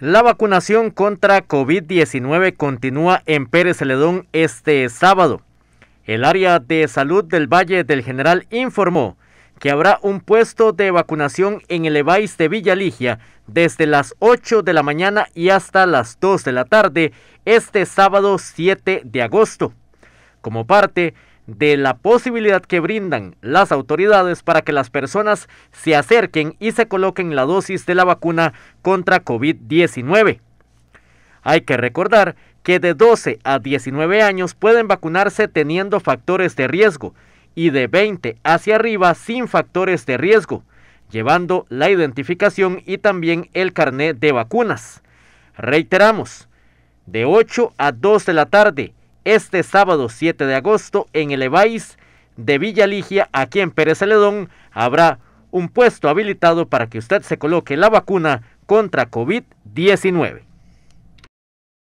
La vacunación contra COVID-19 continúa en Pérez Celedón este sábado. El área de salud del Valle del General informó que habrá un puesto de vacunación en el EVAIS de Villa Ligia desde las 8 de la mañana y hasta las 2 de la tarde este sábado 7 de agosto. Como parte de la posibilidad que brindan las autoridades para que las personas se acerquen y se coloquen la dosis de la vacuna contra COVID-19. Hay que recordar que de 12 a 19 años pueden vacunarse teniendo factores de riesgo y de 20 hacia arriba sin factores de riesgo, llevando la identificación y también el carné de vacunas. Reiteramos, de 8 a 2 de la tarde, este sábado 7 de agosto en el EVAIS de Villa Ligia, aquí en Pérez Celedón, habrá un puesto habilitado para que usted se coloque la vacuna contra COVID-19.